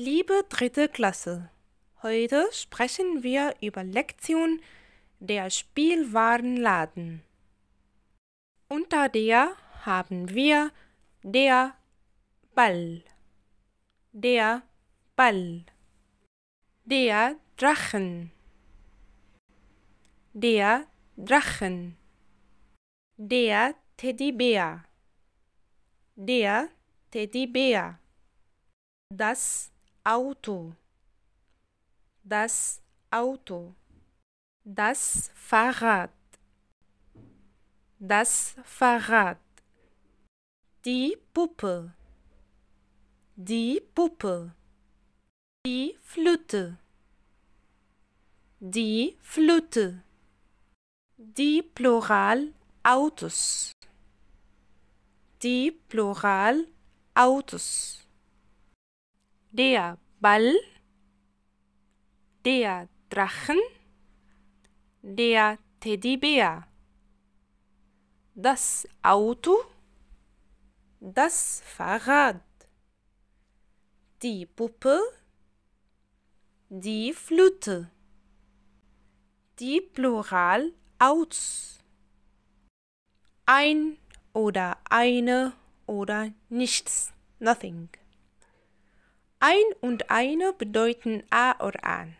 Liebe dritte Klasse, heute sprechen wir über Lektion der Spielwarenladen. Unter der haben wir der Ball, der Ball, der Drachen, der Drachen, der Teddybär, der Teddybär, das Auto das Auto das Fahrrad das Fahrrad die Puppe die Puppe die Flöte die Flöte die Plural Autos die Plural Autos der Ball, der Drachen, der Teddybär, das Auto, das Fahrrad, die Puppe, die Flute, die Plural aus, ein oder eine oder nichts, nothing. Ein und eine bedeuten a oder an.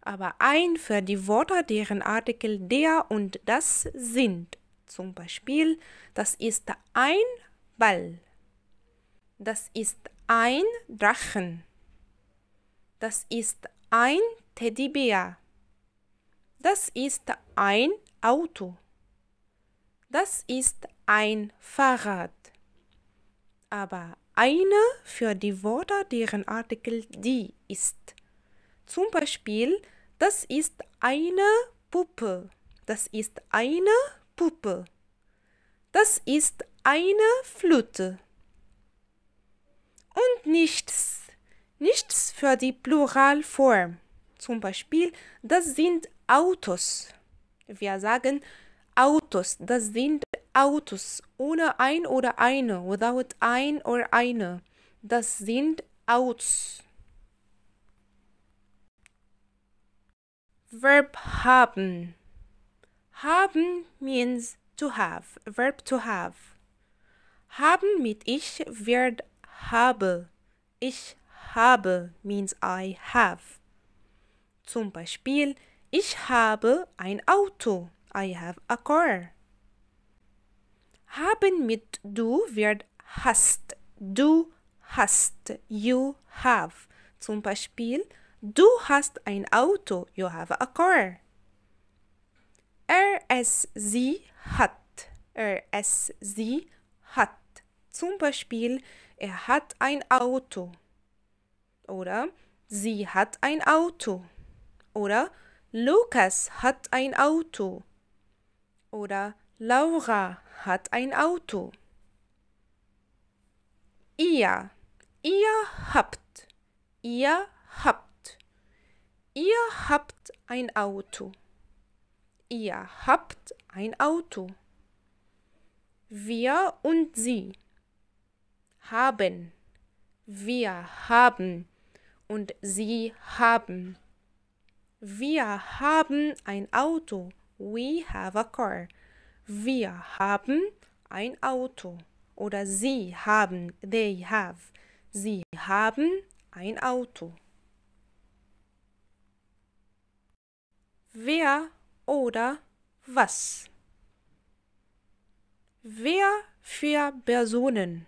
Aber ein für die Wörter, deren Artikel der und das sind. Zum Beispiel, das ist ein Ball. Das ist ein Drachen. Das ist ein Teddybär. Das ist ein Auto. Das ist ein Fahrrad. Aber eine für die Wörter, deren Artikel die ist. Zum Beispiel, das ist eine Puppe. Das ist eine Puppe. Das ist eine Flöte. Und nichts. Nichts für die Pluralform. Zum Beispiel, das sind Autos. Wir sagen Autos, das sind Autos ohne ein oder eine, without ein oder eine. Das sind Autos. Verb haben. Haben means to have. Verb to have. Haben mit ich wird habe. Ich habe means I have. Zum Beispiel, ich habe ein Auto. I have a car. Haben mit du wird hast. Du hast. You have. Zum Beispiel, du hast ein Auto. You have a car. Er, es, sie hat. Er, es, sie hat. Zum Beispiel, er hat ein Auto. Oder sie hat ein Auto. Oder Lukas hat ein Auto. Oder Laura hat ein Auto. Ihr, ihr habt, ihr habt, ihr habt ein Auto. Ihr habt ein Auto. Wir und sie haben, wir haben und sie haben. Wir haben ein Auto. We have a car. Wir haben ein Auto. Oder sie haben, they have. Sie haben ein Auto. Wer oder was? Wer für Personen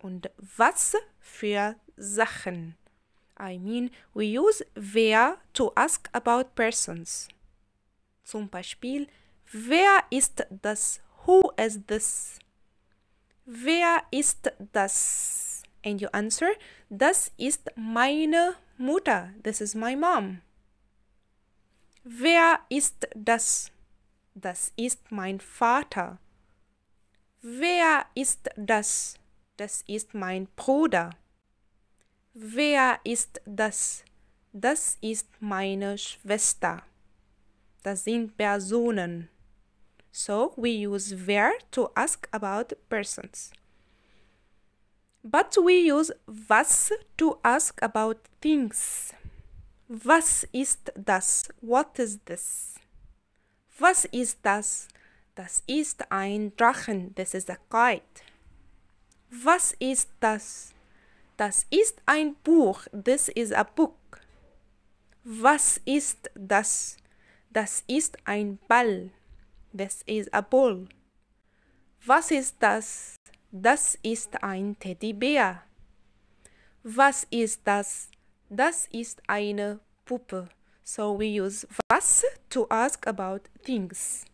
und was für Sachen? I mean, we use wer to ask about persons. Zum Beispiel, Wer ist das? Who is this? Wer ist das? And you answer, das ist meine Mutter. This is my mom. Wer ist das? Das ist mein Vater. Wer ist das? Das ist mein Bruder. Wer ist das? Das ist meine Schwester. Das sind Personen. So we use where to ask about persons. But we use was to ask about things. Was ist das? What is this? Was ist das? Das ist ein Drachen. This is a kite. Was ist das? Das ist ein Buch. This is a book. Was ist das? Das ist ein Ball this is a Bull. Was ist das? Das ist ein Teddybär. Was ist das? Das ist eine Puppe. So we use was to ask about things.